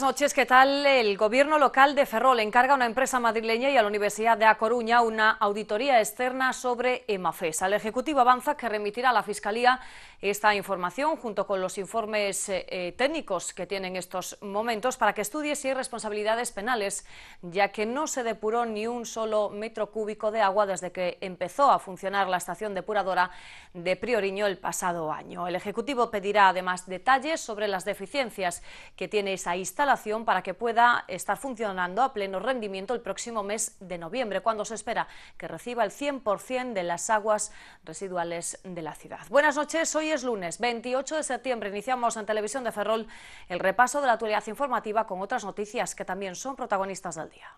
Buenas noches, ¿qué tal? El gobierno local de Ferrol encarga a una empresa madrileña y a la Universidad de A Coruña una auditoría externa sobre EMAFES. El Ejecutivo avanza que remitirá a la Fiscalía esta información junto con los informes eh, eh, técnicos que tienen estos momentos para que estudie si hay responsabilidades penales, ya que no se depuró ni un solo metro cúbico de agua desde que empezó a funcionar la estación depuradora de Prioriño el pasado año. El Ejecutivo pedirá además detalles sobre las deficiencias que tiene esa instalación para que pueda estar funcionando a pleno rendimiento el próximo mes de noviembre, cuando se espera que reciba el 100% de las aguas residuales de la ciudad. Buenas noches, hoy es lunes 28 de septiembre. Iniciamos en Televisión de Ferrol el repaso de la actualidad informativa con otras noticias que también son protagonistas del día.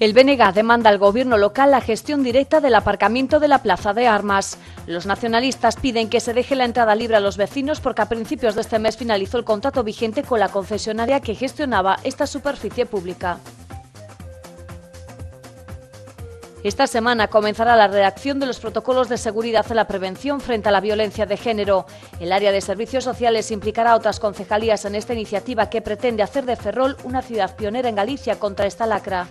El BNG demanda al gobierno local la gestión directa del aparcamiento de la Plaza de Armas. Los nacionalistas piden que se deje la entrada libre a los vecinos porque a principios de este mes finalizó el contrato vigente con la concesionaria que gestionaba esta superficie pública. Esta semana comenzará la redacción de los protocolos de seguridad en la prevención frente a la violencia de género. El área de servicios sociales implicará a otras concejalías en esta iniciativa que pretende hacer de Ferrol una ciudad pionera en Galicia contra esta lacra.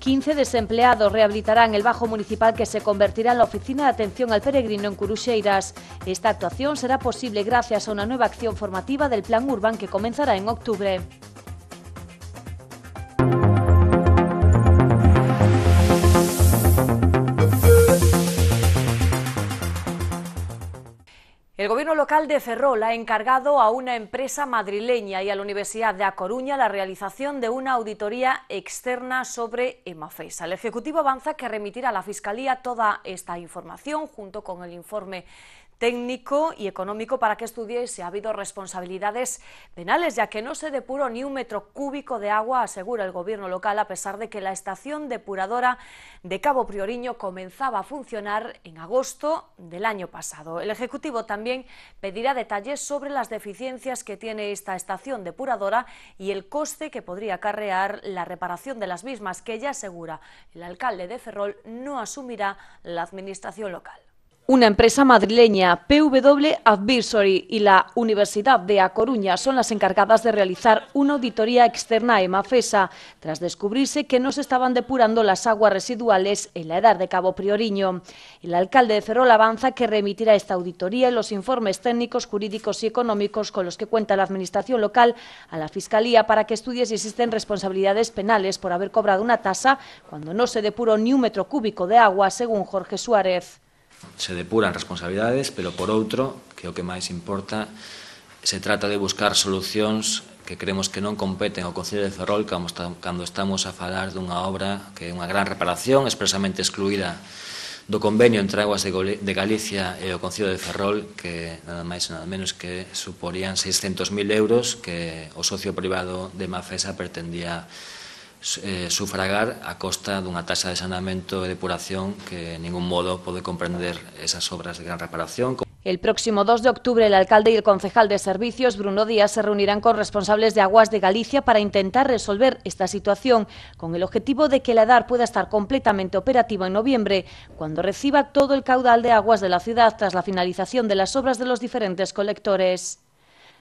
15 desempleados rehabilitarán el bajo municipal que se convertirá en la oficina de atención al peregrino en Curuxeiras. Esta actuación será posible gracias a una nueva acción formativa del Plan Urban que comenzará en octubre. El gobierno local de Ferrol ha encargado a una empresa madrileña y a la Universidad de A Coruña la realización de una auditoría externa sobre Emafesa. El Ejecutivo avanza que remitirá a la Fiscalía toda esta información junto con el informe técnico y económico para que estudie si ha habido responsabilidades penales, ya que no se depuró ni un metro cúbico de agua, asegura el gobierno local, a pesar de que la estación depuradora de Cabo Prioriño comenzaba a funcionar en agosto del año pasado. El Ejecutivo también pedirá detalles sobre las deficiencias que tiene esta estación depuradora y el coste que podría acarrear la reparación de las mismas, que ya asegura el alcalde de Ferrol no asumirá la administración local. Una empresa madrileña, PW Advisory y la Universidad de A Coruña son las encargadas de realizar una auditoría externa a EMAFESA, tras descubrirse que no se estaban depurando las aguas residuales en la edad de Cabo Prioriño. El alcalde de Ferrol avanza que remitirá esta auditoría y los informes técnicos, jurídicos y económicos con los que cuenta la Administración local a la Fiscalía para que estudie si existen responsabilidades penales por haber cobrado una tasa cuando no se depuró ni un metro cúbico de agua, según Jorge Suárez. se depuran responsabilidades, pero por outro, que é o que máis importa, se trata de buscar solucións que creemos que non competen ao Concello de Ferrol cando estamos a falar dunha obra que é unha gran reparación expresamente excluída do convenio entre Aguas de Galicia e o Concello de Ferrol que nada máis nada menos que suporían 600.000 euros que o socio privado de Mafesa pretendía Eh, sufragar a costa de una tasa de saneamiento y e depuración que en ningún modo puede comprender esas obras de gran reparación. El próximo 2 de octubre, el alcalde y el concejal de servicios, Bruno Díaz, se reunirán con responsables de Aguas de Galicia para intentar resolver esta situación, con el objetivo de que la dar pueda estar completamente operativa en noviembre, cuando reciba todo el caudal de aguas de la ciudad tras la finalización de las obras de los diferentes colectores.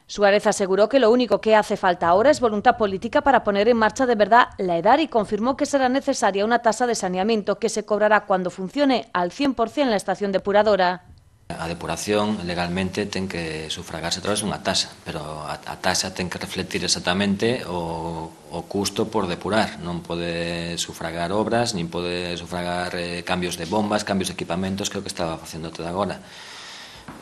Suárez aseguró que lo único que hace falta ahora es voluntad política para poner en marcha de verdad la edad y confirmó que será necesaria una tasa de saneamiento que se cobrará cuando funcione al 100% la estación depuradora. A depuración legalmente ten que sufragarse a través una tasa, pero a, tasa tiene que refletir exactamente o, o custo por depurar. No puede sufragar obras, ni puede sufragar eh, cambios de bombas, cambios de equipamentos, creo que estaba haciendo todo ahora.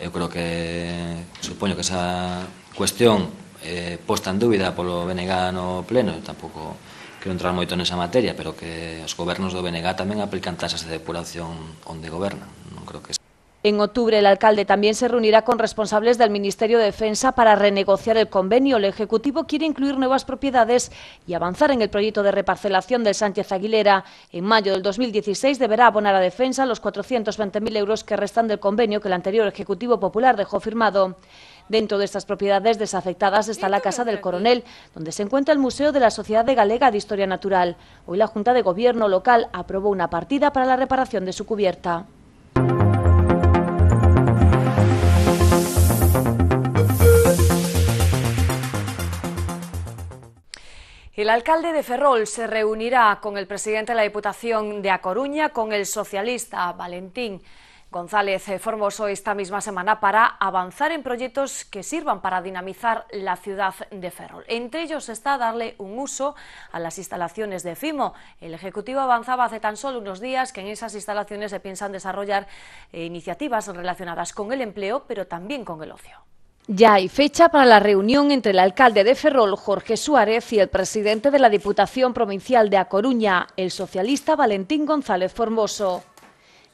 Yo creo que, supongo que esa cuestión eh, posta en dúbida por BNG no pleno, tampouco quero entrar en esa materia, pero que los gobiernos de BNG también aplican tasas de depuración donde gobernan. creo que En octubre, el alcalde también se reunirá con responsables del Ministerio de Defensa para renegociar el convenio. El Ejecutivo quiere incluir nuevas propiedades y avanzar en el proyecto de reparcelación del Sánchez Aguilera. En mayo del 2016 deberá abonar a Defensa los 420.000 euros que restan del convenio que el anterior Ejecutivo Popular dejó firmado. Dentro de estas propiedades desafectadas está la Casa del Coronel, donde se encuentra el Museo de la Sociedad de Galega de Historia Natural. Hoy la Junta de Gobierno local aprobó una partida para la reparación de su cubierta. El alcalde de Ferrol se reunirá con el presidente de la Diputación de A Coruña, con el socialista Valentín González Formoso esta misma semana para avanzar en proyectos que sirvan para dinamizar la ciudad de Ferrol. Entre ellos está darle un uso a las instalaciones de FIMO. El Ejecutivo avanzaba hace tan solo unos días que en esas instalaciones se piensan desarrollar eh, iniciativas relacionadas con el empleo, pero también con el ocio. Ya hay fecha para la reunión entre el alcalde de Ferrol, Jorge Suárez, y el presidente de la Diputación Provincial de A Coruña, el socialista Valentín González Formoso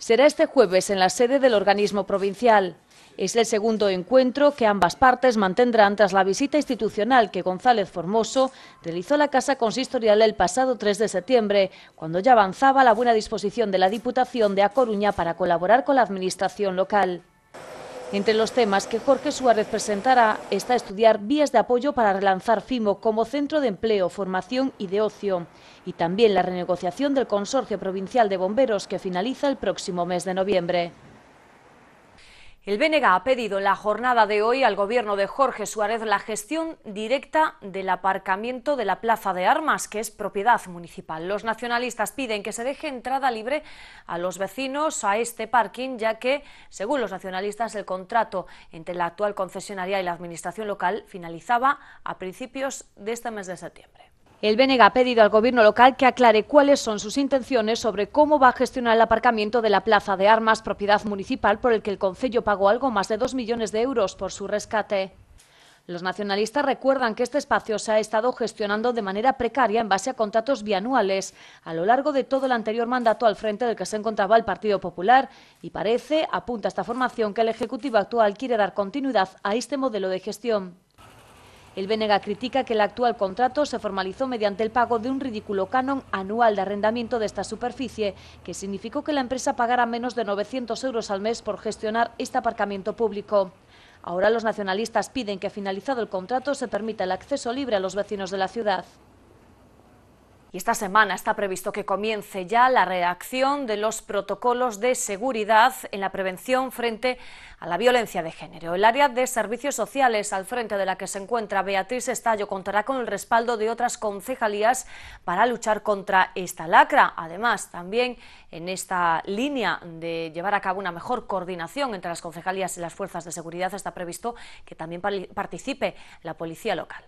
será este jueves en la sede del organismo provincial. Es el segundo encuentro que ambas partes mantendrán tras la visita institucional que González Formoso realizó a la Casa Consistorial el pasado 3 de septiembre, cuando ya avanzaba la buena disposición de la Diputación de A Coruña para colaborar con la Administración local. Entre los temas que Jorge Suárez presentará está estudiar vías de apoyo para relanzar FIMO como centro de empleo, formación y de ocio, y también la renegociación del Consorcio Provincial de Bomberos que finaliza el próximo mes de noviembre. El BNG ha pedido en la jornada de hoy al gobierno de Jorge Suárez la gestión directa del aparcamiento de la Plaza de Armas, que es propiedad municipal. Los nacionalistas piden que se deje entrada libre a los vecinos a este parking, ya que, según los nacionalistas, el contrato entre la actual concesionaria y la administración local finalizaba a principios de este mes de septiembre. El BNG ha pedido al gobierno local que aclare cuáles son sus intenciones sobre cómo va a gestionar el aparcamiento de la Plaza de Armas, propiedad municipal por el que el Concello pagó algo más de 2 millones de euros por su rescate. Los nacionalistas recuerdan que este espacio se ha estado gestionando de manera precaria en base a contratos bianuales a lo largo de todo el anterior mandato al frente del que se encontraba el Partido Popular y parece, apunta esta formación, que el Ejecutivo actual quiere dar continuidad a este modelo de gestión. El Benega critica que el actual contrato se formalizó mediante el pago de un ridículo canon anual de arrendamiento de esta superficie, que significó que la empresa pagara menos de 900 euros al mes por gestionar este aparcamiento público. Ahora los nacionalistas piden que finalizado el contrato se permita el acceso libre a los vecinos de la ciudad. Y esta semana está previsto que comience ya la redacción de los protocolos de seguridad en la prevención frente a la violencia de género. El área de servicios sociales al frente de la que se encuentra Beatriz Estallo contará con el respaldo de otras concejalías para luchar contra esta lacra. Además, también en esta línea de llevar a cabo una mejor coordinación entre las concejalías y las fuerzas de seguridad está previsto que también participe la policía local.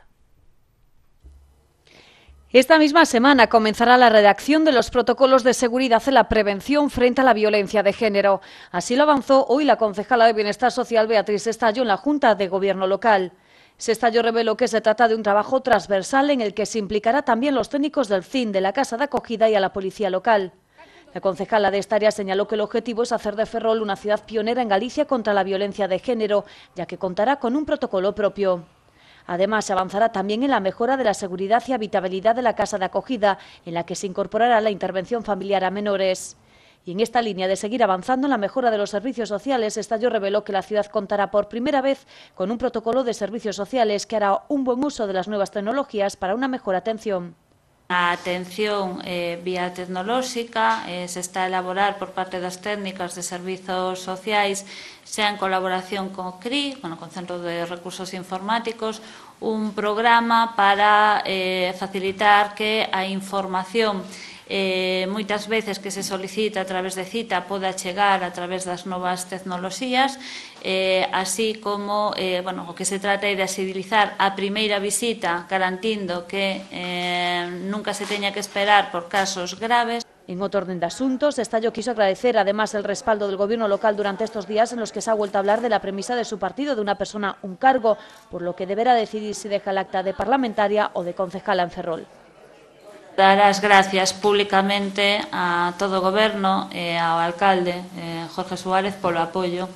Esta misma semana comenzará la redacción de los protocolos de seguridad en la prevención frente a la violencia de género. Así lo avanzó hoy la concejala de Bienestar Social Beatriz Estallo en la Junta de Gobierno Local. Estallo reveló que se trata de un trabajo transversal en el que se implicará también los técnicos del CIN, de la Casa de Acogida y a la Policía Local. La concejala de esta área señaló que el objetivo es hacer de Ferrol una ciudad pionera en Galicia contra la violencia de género, ya que contará con un protocolo propio. Además, se avanzará también en la mejora de la seguridad y habitabilidad de la casa de acogida, en la que se incorporará la intervención familiar a menores. Y en esta línea de seguir avanzando en la mejora de los servicios sociales, Estadio reveló que la ciudad contará por primera vez con un protocolo de servicios sociales que hará un buen uso de las nuevas tecnologías para una mejor atención. A atención eh, vía tecnolóxica eh, se está a elaborar por parte das técnicas de servizos sociais xa en colaboración con CRI, bueno, con Centro de Recursos Informáticos, un programa para eh, facilitar que a información eh, moitas veces que se solicita a través de cita poda chegar a través das novas tecnoloxías, eh, así como eh, bueno, o que se trata é de asidilizar a primeira visita garantindo que eh, nunca se teña que esperar por casos graves. En otro orden de asuntos, Estallo quiso agradecer además el respaldo del gobierno local durante estos días en los que se ha vuelto a hablar de la premisa de su partido de una persona un cargo, por lo que deberá decidir si deja el acta de parlamentaria o de concejala en Ferrol. dar gracias públicamente a todo gobierno, goberno eh, al alcalde eh, Jorge Suárez por el apoyo.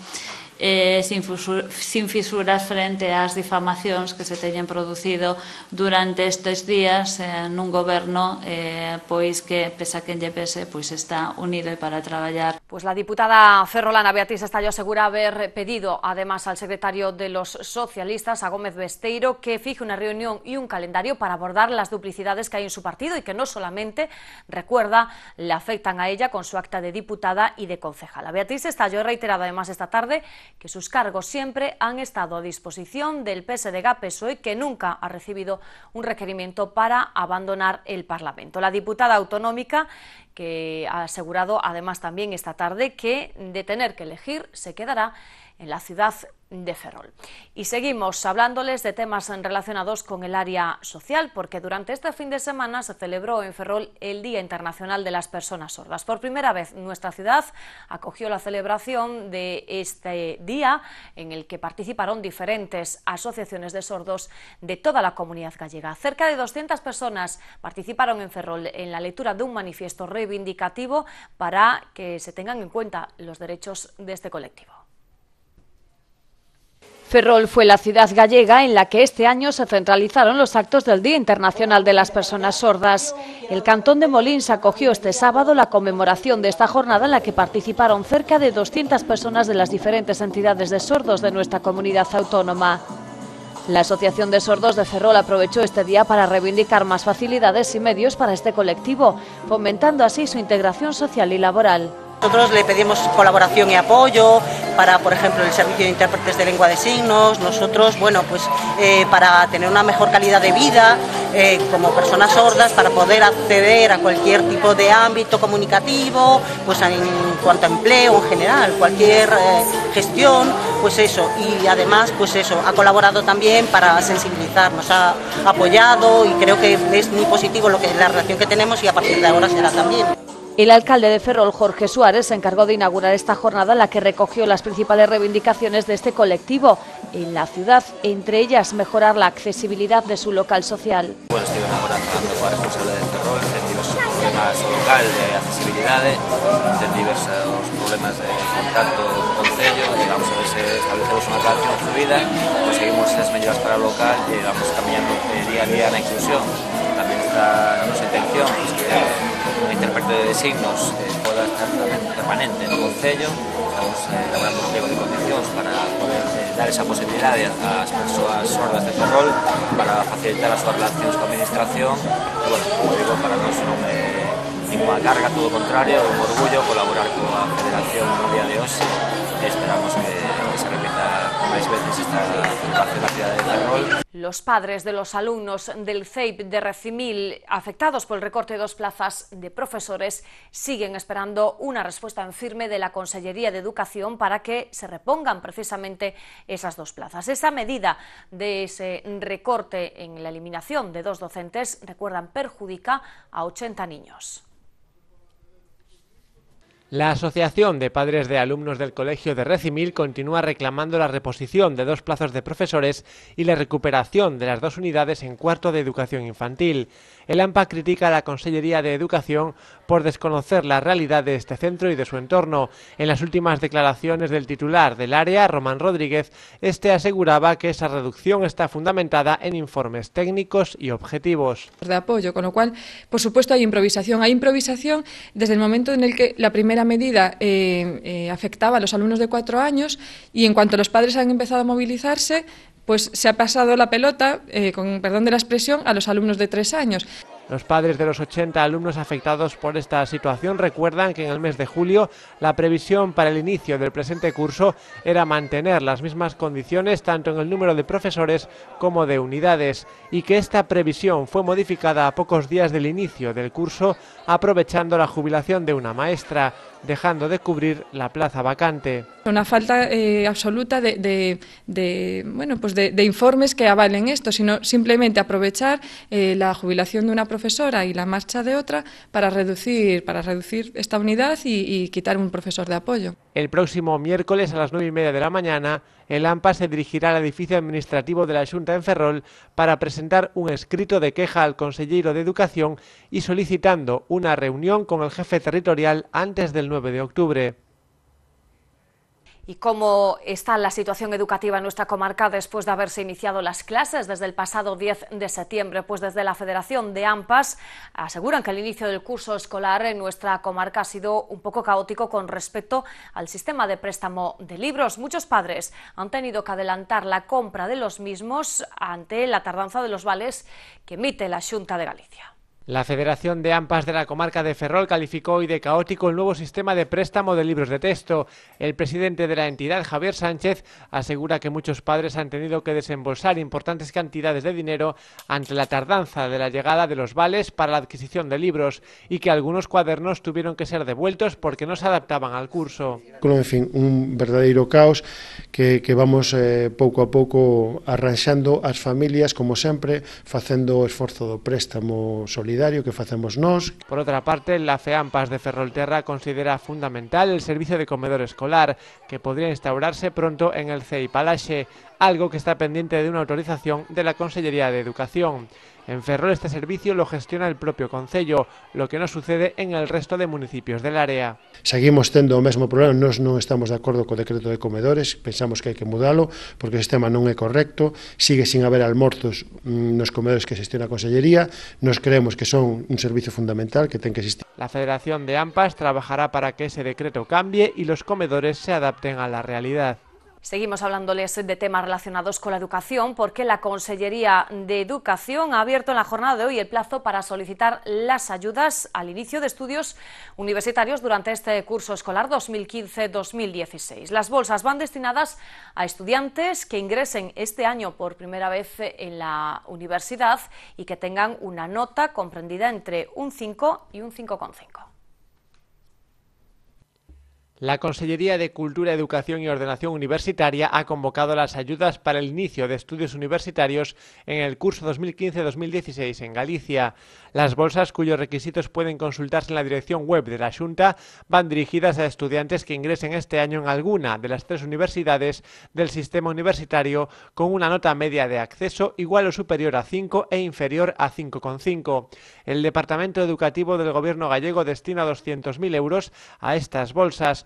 Eh, sin, fisuras frente a las difamaciones... que se hayan producido durante estos días en eh, un gobierno... ...pues eh, pois que, a que en GPS, ...pues está unido y e para trabajar. Pues la diputada ferrolana Beatriz Estallo asegura haber pedido además al secretario de los socialistas, a Gómez Besteiro, que fije una reunión y un calendario para abordar las duplicidades que hay en su partido y que no solamente, recuerda, le afectan a ella con su acta de diputada y de concejala. Beatriz Estallo ha reiterado además esta tarde que sus cargos siempre han estado a disposición del PSDG-PSOE, que nunca ha recibido un requerimiento para abandonar el Parlamento. La diputada autonómica, que ha asegurado además también esta tarde que de tener que elegir se quedará en la ciudad de Ferrol. Y seguimos hablándoles de temas relacionados con el área social, porque durante este fin de semana se celebró en Ferrol el Día Internacional de las Personas Sordas. Por primera vez, nuestra ciudad acogió la celebración de este día, en el que participaron diferentes asociaciones de sordos de toda la comunidad gallega. Cerca de 200 personas participaron en Ferrol en la lectura de un manifiesto reivindicativo para que se tengan en cuenta los derechos de este colectivo. Ferrol fue la ciudad gallega en la que este año se centralizaron los actos del Día Internacional de las Personas Sordas. El cantón de Molins acogió este sábado la conmemoración de esta jornada en la que participaron cerca de 200 personas de las diferentes entidades de sordos de nuestra comunidad autónoma. La Asociación de Sordos de Ferrol aprovechó este día para reivindicar más facilidades y medios para este colectivo, fomentando así su integración social y laboral. Nosotros le pedimos colaboración y apoyo para, por ejemplo, el servicio de intérpretes de lengua de signos. Nosotros, bueno, pues eh, para tener una mejor calidad de vida eh, como personas sordas, para poder acceder a cualquier tipo de ámbito comunicativo, pues en cuanto a empleo en general, cualquier eh, gestión, pues eso. Y además, pues eso, ha colaborado también para sensibilizarnos, ha apoyado y creo que es muy positivo lo que la relación que tenemos y a partir de ahora será también. El alcalde de Ferrol, Jorge Suárez, se encargó de inaugurar esta jornada en la que recogió las principales reivindicaciones de este colectivo en la ciudad, entre ellas mejorar la accesibilidad de su local social. Bueno, estoy enamorando con responsable pues de Ferrol en diversos problemas local de accesibilidad, de diversos problemas de contacto con concello, llegamos a ver si establecemos una relación fluida, conseguimos las medidas para el local y vamos caminando día a día en la inclusión. También está nuestra intención, pues, Interprete intérprete de signos eh, pueda estar permanente en el Concello. Estamos elaborando eh, un pliego de condiciones para poder eh, dar esa posibilidad a las personas sordas de Ferrol para facilitar las relaciones con la administración. Y bueno, como digo, para nosotros no me ninguna carga, todo contrario, un orgullo colaborar con la Federación el día de hoy. esperamos que, los padres de los alumnos del CEIP de Recimil, afectados por el recorte de dos plazas de profesores, siguen esperando una respuesta en firme de la Consellería de Educación para que se repongan precisamente esas dos plazas. Esa medida de ese recorte en la eliminación de dos docentes, recuerdan, perjudica a 80 niños. La Asociación de Padres de Alumnos del Colegio de Recimil continúa reclamando la reposición de dos plazos de profesores y la recuperación de las dos unidades en cuarto de educación infantil. El AMPA critica a la Consellería de Educación por desconocer la realidad de este centro y de su entorno. En las últimas declaraciones del titular del área, Román Rodríguez, este aseguraba que esa reducción está fundamentada en informes técnicos y objetivos. De apoyo, con lo cual, por supuesto, hay improvisación. Hay improvisación desde el momento en el que la primera medida eh, eh, afectaba a los alumnos de cuatro años y en cuanto los padres han empezado a movilizarse, pues se ha pasado la pelota, eh, con perdón de la expresión, a los alumnos de tres años. Los padres de los 80 alumnos afectados por esta situación recuerdan que en el mes de julio la previsión para el inicio del presente curso era mantener las mismas condiciones tanto en el número de profesores como de unidades y que esta previsión fue modificada a pocos días del inicio del curso aprovechando la jubilación de una maestra dejando de cubrir la plaza vacante. Una falta eh, absoluta de, bueno, pues de, informes que avalen esto, sino simplemente aprovechar eh, la jubilación de una profesora y la marcha de otra para reducir, para reducir esta unidad y, y quitar un profesor de apoyo. El próximo miércoles a las nueve y media de la mañana, el AMPA se dirigirá al edificio administrativo de la Junta en Ferrol para presentar un escrito de queja al consejero de Educación y solicitando una reunión con el jefe territorial antes del 9 de octubre. ¿Y cómo está la situación educativa en nuestra comarca después de haberse iniciado las clases desde el pasado 10 de septiembre? Pues desde la Federación de AMPAS aseguran que el inicio del curso escolar en nuestra comarca ha sido un poco caótico con respecto al sistema de préstamo de libros. Muchos padres han tenido que adelantar la compra de los mismos ante la tardanza de los vales que emite la Junta de Galicia. La Federación de AMPAS de la Comarca de Ferrol calificó hoy de caótico el nuevo sistema de préstamo de libros de texto. El presidente de la entidad, Javier Sánchez, asegura que muchos padres han tenido que desembolsar importantes cantidades de dinero ante la tardanza de la llegada de los vales para la adquisición de libros y que algunos cuadernos tuvieron que ser devueltos porque no se adaptaban al curso. En fin, un verdadero caos que, vamos eh, poco a a arranchando a las familias, como siempre, haciendo esfuerzo de préstamo solidario por otra parte, la FEAMPAS de Ferrolterra considera fundamental el servicio de comedor escolar, que podría instaurarse pronto en el CEI Palaxe, algo que está pendiente de una autorización de la Consellería de Educación. En Ferrol este servicio lo gestiona el propio Concello, lo que no sucede en el resto de municipios del área. Seguimos tendo o mesmo problema, nós non estamos de acordo co decreto de comedores, pensamos que hai que mudalo, porque o sistema non é correcto, sigue sin haber almorzos mm, nos comedores que xestiona a Consellería, nos creemos que son un servicio fundamental que ten que existir. La Federación de AMPAS trabajará para que ese decreto cambie y los comedores se adapten a la realidad. Seguimos hablándoles de temas relacionados con la educación porque la Consellería de Educación ha abierto en la jornada de hoy el plazo para solicitar las ayudas al inicio de estudios universitarios durante este curso escolar 2015-2016. Las bolsas van destinadas a estudiantes que ingresen este año por primera vez en la universidad y que tengan una nota comprendida entre un 5 y un 5,5. La Consellería de Cultura, Educación y Ordenación Universitaria ha convocado las ayudas para el inicio de estudios universitarios en el curso 2015-2016 en Galicia. Las bolsas, cuyos requisitos pueden consultarse en la dirección web de la Junta, van dirigidas a estudiantes que ingresen este año en alguna de las tres universidades del sistema universitario con una nota media de acceso igual o superior a 5 e inferior a 5,5. El Departamento Educativo del Gobierno gallego destina 200.000 euros a estas bolsas.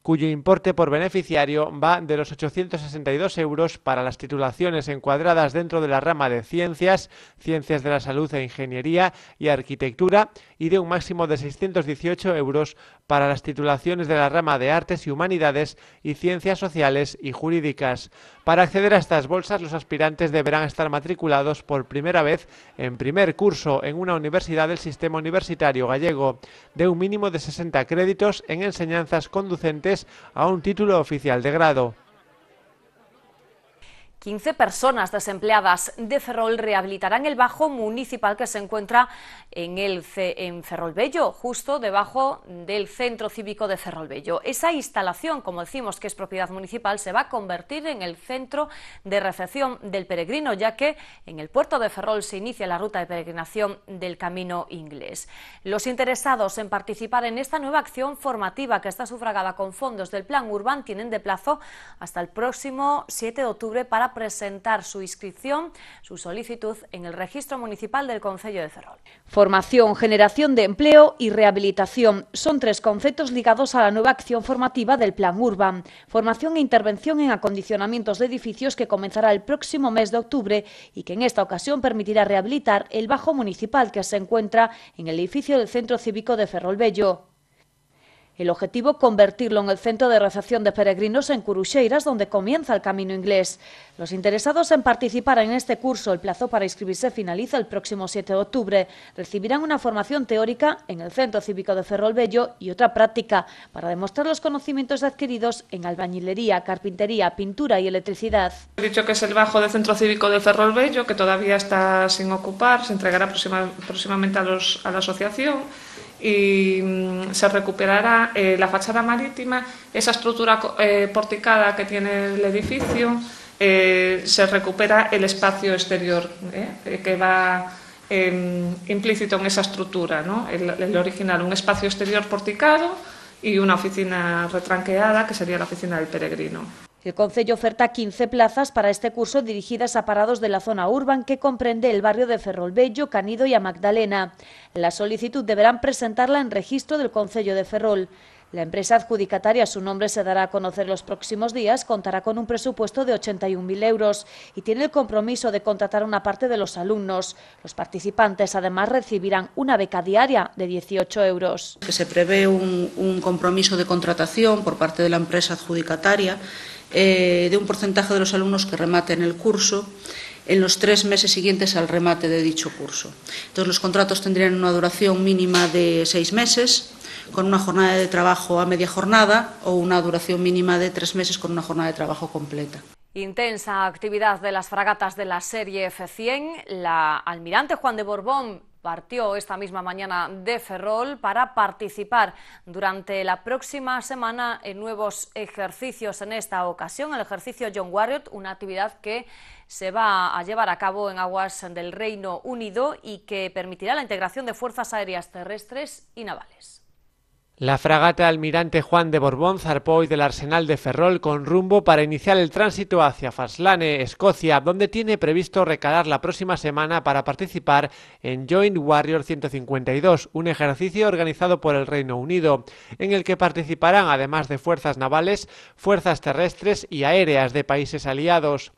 cuyo importe por beneficiario va de los 862 euros para las titulaciones encuadradas dentro de la rama de Ciencias, Ciencias de la Salud e Ingeniería y Arquitectura y de un máximo de 618 euros para las titulaciones de la rama de Artes y Humanidades y Ciencias Sociales y Jurídicas. Para acceder a estas bolsas, los aspirantes deberán estar matriculados por primera vez en primer curso en una universidad del sistema universitario gallego de un mínimo de 60 créditos en enseñanzas conducentes a un título oficial de grado. 15 personas desempleadas de Ferrol rehabilitarán el bajo municipal que se encuentra en, el, en Ferrolbello, justo debajo del centro cívico de Ferrolbello. Esa instalación, como decimos que es propiedad municipal, se va a convertir en el centro de recepción del peregrino, ya que en el puerto de Ferrol se inicia la ruta de peregrinación del Camino Inglés. Los interesados en participar en esta nueva acción formativa que está sufragada con fondos del Plan Urbán tienen de plazo hasta el próximo 7 de octubre para presentar su inscripción, su solicitud en el Registro Municipal del Concello de Ferrol. Formación, generación de empleo y rehabilitación son tres conceptos ligados a la nueva acción formativa del Plan Urban. Formación e intervención en acondicionamientos de edificios que comenzará el próximo mes de octubre y que en esta ocasión permitirá rehabilitar el bajo municipal que se encuentra en el edificio del Centro Cívico de Bello. El objetivo, convertirlo en el centro de recepción de peregrinos en Curucheiras, donde comienza el camino inglés. Los interesados en participar en este curso, el plazo para inscribirse finaliza el próximo 7 de octubre. Recibirán una formación teórica en el Centro Cívico de Ferrolbello y otra práctica para demostrar los conocimientos adquiridos en albañilería, carpintería, pintura y electricidad. He dicho que es el bajo del Centro Cívico de Ferrolbello, que todavía está sin ocupar, se entregará próximamente a la asociación y mm, se recuperará eh, la fachada marítima, esa estructura eh, porticada que tiene el edificio, eh, se recupera el espacio exterior que va em, implícito en esa estructura, ¿no? el, original, un espacio exterior porticado y una oficina retranqueada que sería la oficina del peregrino. El Concello oferta 15 plazas para este curso dirigidas a parados de la zona urbana que comprende el barrio de Ferrolbello, Canido y a Magdalena. La solicitud deberán presentarla en registro del Concello de Ferrol. La empresa adjudicataria, su nombre se dará a conocer los próximos días, contará con un presupuesto de 81.000 euros y tiene el compromiso de contratar una parte de los alumnos. Los participantes además recibirán una beca diaria de 18 euros. se prevé un compromiso de contratación por parte de la empresa adjudicataria eh, de un porcentaje de los alumnos que rematen el curso en los tres meses siguientes al remate de dicho curso. Entonces, los contratos tendrían una duración mínima de seis meses, con una jornada de trabajo a media jornada o una duración mínima de tres meses con una jornada de trabajo completa. Intensa actividad de las fragatas de la serie F100. La almirante Juan de Borbón partió esta misma mañana de Ferrol para participar durante la próxima semana en nuevos ejercicios. En esta ocasión, el ejercicio John Warriot, una actividad que se va a llevar a cabo en aguas del Reino Unido y que permitirá la integración de fuerzas aéreas terrestres y navales. La fragata Almirante Juan de Borbón zarpó hoy del Arsenal de Ferrol con rumbo para iniciar el tránsito hacia Faslane, Escocia, donde tiene previsto recalar la próxima semana para participar en Joint Warrior 152, un ejercicio organizado por el Reino Unido, en el que participarán, además de fuerzas navales, fuerzas terrestres y aéreas de países aliados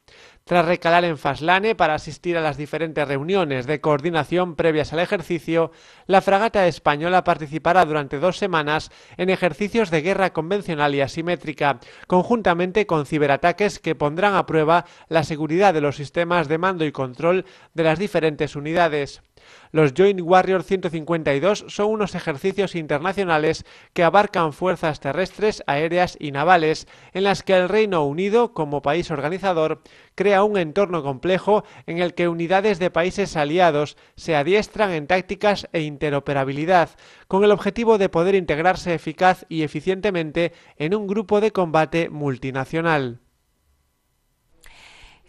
tras recalar en Faslane para asistir a las diferentes reuniones de coordinación previas al ejercicio, la fragata española participará durante dos semanas en ejercicios de guerra convencional y asimétrica, conjuntamente con ciberataques que pondrán a prueba la seguridad de los sistemas de mando y control de las diferentes unidades. Los Joint Warrior 152 son unos ejercicios internacionales que abarcan fuerzas terrestres, aéreas y navales, en las que el Reino Unido, como país organizador, crea un entorno complejo en el que unidades de países aliados se adiestran en tácticas e interoperabilidad, con el objetivo de poder integrarse eficaz y eficientemente en un grupo de combate multinacional.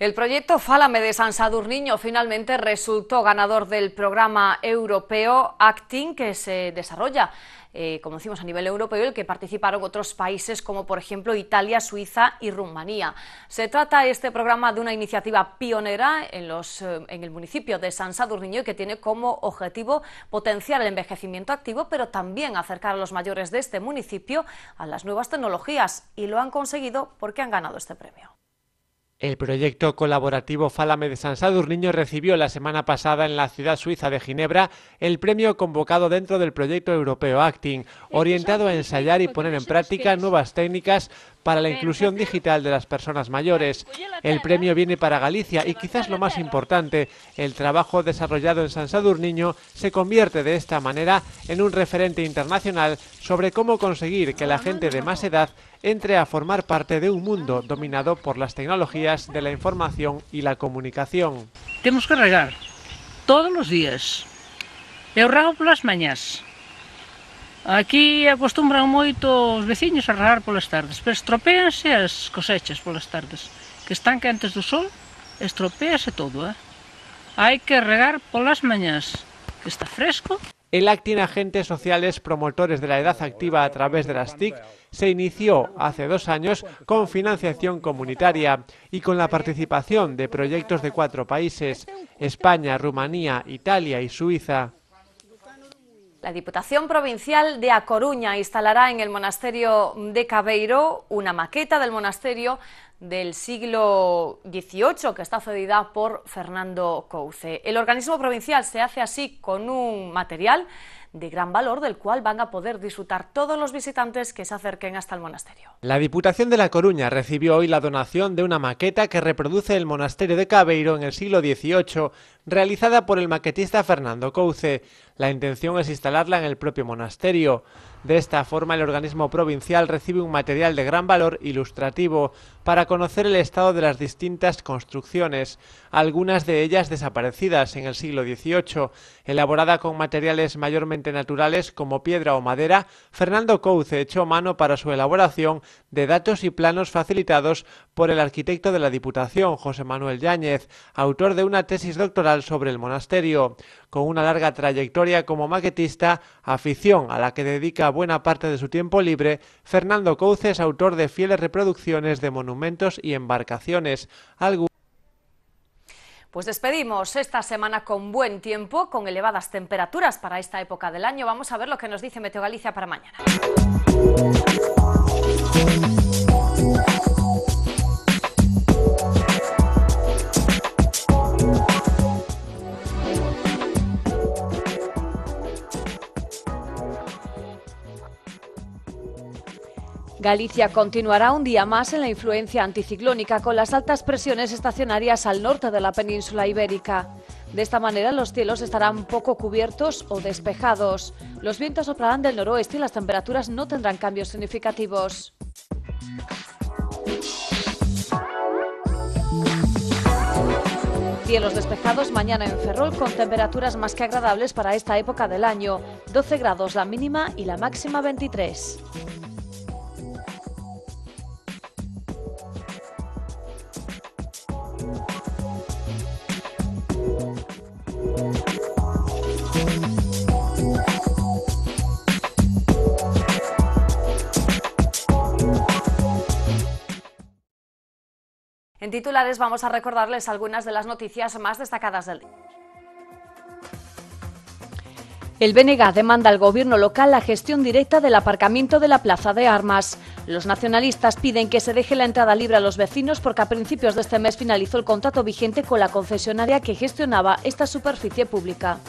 El proyecto Fálame de San Sadurniño finalmente resultó ganador del programa europeo Acting que se desarrolla, eh, como decimos, a nivel europeo y el que participaron otros países como por ejemplo Italia, Suiza y Rumanía. Se trata este programa de una iniciativa pionera eh, en, el municipio de San Sadurniño que tiene como objetivo potenciar el envejecimiento activo, pero también acercar a los mayores de este municipio a las nuevas tecnologías y lo han conseguido porque han ganado este premio. El proyecto colaborativo Fálame de San Sadurniño recibió la semana pasada en la ciudad suiza de Ginebra el premio convocado dentro del proyecto europeo Acting, orientado a ensayar y poner en práctica nuevas técnicas para la inclusión digital de las personas mayores. El premio viene para Galicia y quizás lo más importante, el trabajo desarrollado en San Sadurniño se convierte de esta manera en un referente internacional sobre cómo conseguir que la ah, gente de más edad entre a formar parte de un mundo dominado por las tecnologías de la información y la comunicación. Temos que regar todos os días. Eu rego polas mañás. Aquí acostumbran moito os veciños a regar polas tardes, pero estropeanse as cosechas polas tardes, que están quentes do sol, estropease todo, eh? Hai que regar polas mañás, que está fresco El Actin agentes sociales promotores de la edad activa a través de las TIC se inició hace dos años con financiación comunitaria y con la participación de proyectos de cuatro países, España, Rumanía, Italia y Suiza. La Diputación Provincial de A Coruña instalará en el Monasterio de Cabeiro una maqueta del monasterio del siglo XVIII que está cedida por Fernando Couce. El organismo provincial se hace así con un material de gran valor del cual van a poder disfrutar todos los visitantes que se acerquen hasta el monasterio. La Diputación de La Coruña recibió hoy la donación de una maqueta que reproduce el monasterio de Cabeiro en el siglo XVIII, realizada por el maquetista Fernando Couce. La intención es instalarla en el propio monasterio. De esta forma, el organismo provincial recibe un material de gran valor ilustrativo para conocer el estado de las distintas construcciones, algunas de ellas desaparecidas en el siglo XVIII. Elaborada con materiales mayormente naturales como piedra o madera, Fernando Couce echó mano para su elaboración de datos y planos facilitados por el arquitecto de la Diputación, José Manuel Yáñez, autor de una tesis doctoral sobre el monasterio. Con una larga trayectoria como maquetista, afición a la que dedica buena parte de su tiempo libre, Fernando Couce es autor de fieles reproducciones de monumentos y embarcaciones, pues despedimos esta semana con buen tiempo, con elevadas temperaturas para esta época del año. Vamos a ver lo que nos dice Meteo Galicia para mañana. Galicia continuará un día más en la influencia anticiclónica con las altas presiones estacionarias al norte de la península ibérica. De esta manera los cielos estarán poco cubiertos o despejados. Los vientos soplarán del noroeste y las temperaturas no tendrán cambios significativos. Cielos despejados mañana en Ferrol con temperaturas más que agradables para esta época del año. 12 grados la mínima y la máxima 23. En titulares vamos a recordarles algunas de las noticias más destacadas del día. El BNG demanda al gobierno local la gestión directa del aparcamiento de la Plaza de Armas. Los nacionalistas piden que se deje la entrada libre a los vecinos porque a principios de este mes finalizó el contrato vigente con la concesionaria que gestionaba esta superficie pública.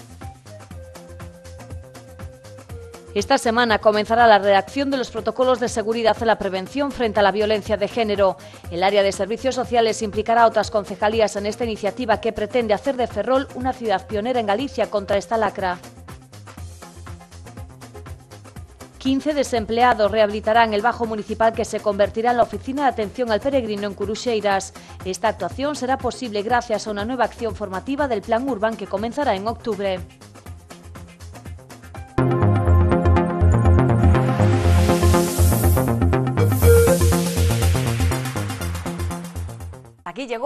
Esta semana comenzará la redacción de los protocolos de seguridad en la prevención frente a la violencia de género. El área de servicios sociales implicará a otras concejalías en esta iniciativa que pretende hacer de Ferrol una ciudad pionera en Galicia contra esta lacra. 15 desempleados rehabilitarán el bajo municipal que se convertirá en la oficina de atención al peregrino en Curuxeiras. Esta actuación será posible gracias a una nueva acción formativa del Plan Urban que comenzará en octubre.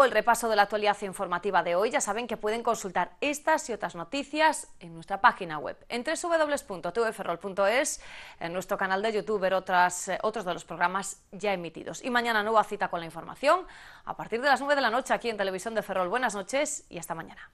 el repaso de la actualidad informativa de hoy. Ya saben que pueden consultar estas y otras noticias en nuestra página web, en www.tvferrol.es, en nuestro canal de YouTube, ver otras, eh, otros de los programas ya emitidos. Y mañana nueva cita con la información a partir de las 9 de la noche aquí en Televisión de Ferrol. Buenas noches y hasta mañana.